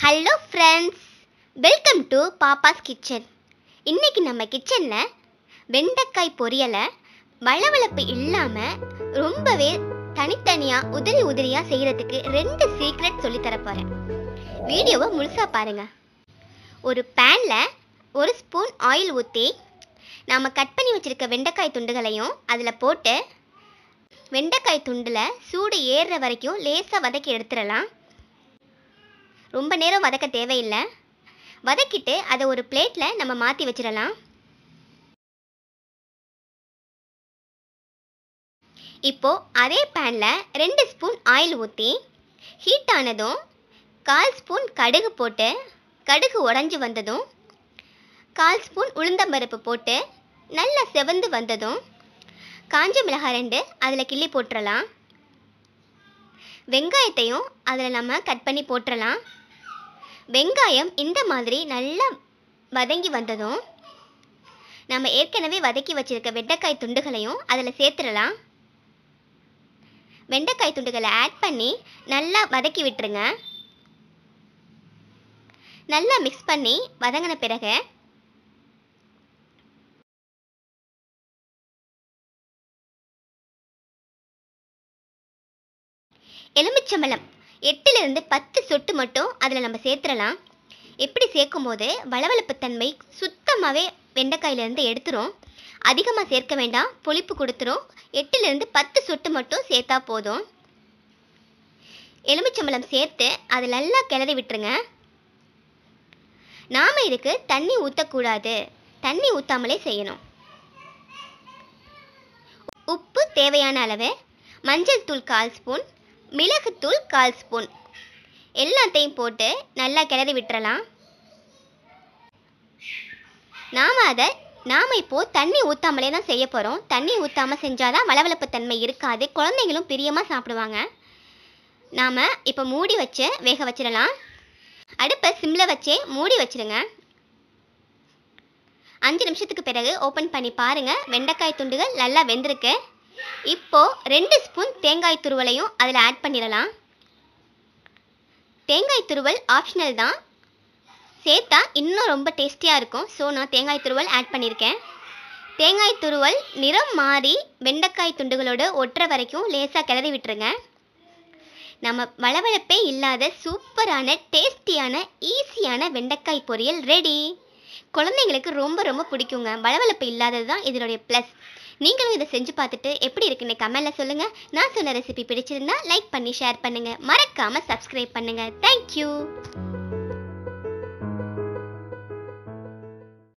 hello friends welcome to Pappa's kitchen இன்னைக்கு நம்ம கிச்சனில் வெண்டைக்காய் பொரியலை வளவளப்பு இல்லாமல் ரொம்பவே தனித்தனியாக உதிரி உதிரியாக செய்கிறதுக்கு ரெண்டு சீக்ரெட் சொல்லித்தர போகிறேன் வீடியோவை முழுசாக பாருங்கள் ஒரு பேனில் ஒரு ஸ்பூன் ஆயில் ஊற்றி நாம் கட் பண்ணி வச்சுருக்க வெண்டைக்காய் துண்டுகளையும் அதில் போட்டு வெண்டைக்காய் துண்டில் சூடு ஏறுற வரைக்கும் லேசாக வதக்கி எடுத்துடலாம் ரொம்ப நேரம் வதக்க தேவையில்லை வதக்கிட்டு அதை ஒரு பிளேட்டில் நம்ம மாற்றி வச்சிடலாம் இப்போது அதே பேனில் ரெண்டு ஸ்பூன் ஆயில் ஊற்றி ஹீட் ஆனதும் கால் ஸ்பூன் கடுகு போட்டு கடுகு உடஞ்சி வந்ததும் கால் ஸ்பூன் உளுந்தம்பருப்பு போட்டு நல்லா செவந்து வந்ததும் காஞ்ச மிளகாய் ரெண்டு அதில் கிள்ளி போட்டுடலாம் வெங்காயத்தையும் அதில் நம்ம கட் பண்ணி போட்டுடலாம் வெங்காயம் இந்த மாதிரி நல்லா வதங்கி வந்ததும் நம்ம ஏற்கனவே வதக்கி வச்சிருக்க வெண்டைக்காய் துண்டுகளையும் அதில் சேர்த்துடலாம் வெண்டைக்காய் துண்டுகளை ஆட் பண்ணி நல்லா வதக்கி விட்டுருங்க நல்லா மிக்ஸ் பண்ணி வதங்கின பிறகு எலுமிச்சம்பழம் எட்டுலேருந்து பத்து சொட்டு மட்டும் அதில் நம்ம சேர்த்துடலாம் எப்படி சேர்க்கும் போது வளவளப்பு தன்மை சுத்தமாகவே வெண்டைக்காயிலேருந்து எடுத்துரும் அதிகமாக சேர்க்க வேண்டாம் புளிப்பு கொடுத்துரும் எட்டுலேருந்து பத்து சொட்டு மட்டும் சேர்த்தா போதும் எலுமிச்சம்பழம் சேர்த்து அதில் நல்லா கிளறி விட்டுருங்க நாம் இதுக்கு தண்ணி ஊற்றக்கூடாது தண்ணி ஊற்றாமலே செய்யணும் உப்பு தேவையான அளவு மஞ்சள் தூள் கால் ஸ்பூன் மிளகுத்தூள் கால் ஸ்பூன் எல்லாத்தையும் போட்டு நல்லா கிளறி விட்டுறலாம் நாம் அதை நாம் இப்போது தண்ணி ஊற்றாமலே தான் செய்ய போகிறோம் தண்ணி ஊற்றாமல் செஞ்சால் தான் வளவளப்பு தன்மை இருக்காது குழந்தைங்களும் பிரியமாக சாப்பிடுவாங்க நாம் இப்போ மூடி வச்சு வேக வச்சிடலாம் அடுப்பை சிம்மில் வச்சே மூடி வச்சிடுங்க அஞ்சு நிமிஷத்துக்கு பிறகு ஓப்பன் பண்ணி பாருங்கள் வெண்டைக்காய் துண்டுகள் நல்லா வெந்திருக்கு இப்போது ரெண்டு ஸ்பூன் தேங்காய் துருவலையும் அதில் ஆட் பண்ணிடலாம் தேங்காய் துருவல் ஆப்ஷனல் தான் சேர்த்தா இன்னும் ரொம்ப டேஸ்டியாக இருக்கும் ஸோ நான் தேங்காய் துருவல் ஆட் பண்ணியிருக்கேன் தேங்காய் துருவல் நிறம் மாறி வெண்டைக்காய் துண்டுகளோடு ஒட்டுற வரைக்கும் லேசாக கிளறி விட்டுருங்க நம்ம வளவளப்பே இல்லாத சூப்பரான டேஸ்டியான ஈஸியான வெண்டைக்காய் பொரியல் ரெடி குழந்தைங்களுக்கு ரொம்ப ரொம்ப பிடிக்குங்க வளவளப்பு இல்லாதது தான் இதனுடைய ப்ளஸ் நீங்களும் இதை செஞ்சு பார்த்துட்டு எப்படி இருக்குன்னு கமெண்டில் சொல்லுங்கள் நான் சொன்ன ரெசிபி பிடிச்சிருந்தா லைக் பண்ணி ஷேர் பண்ணுங்கள் மறக்காமல் சப்ஸ்கிரைப் பண்ணுங்கள் தேங்க்யூ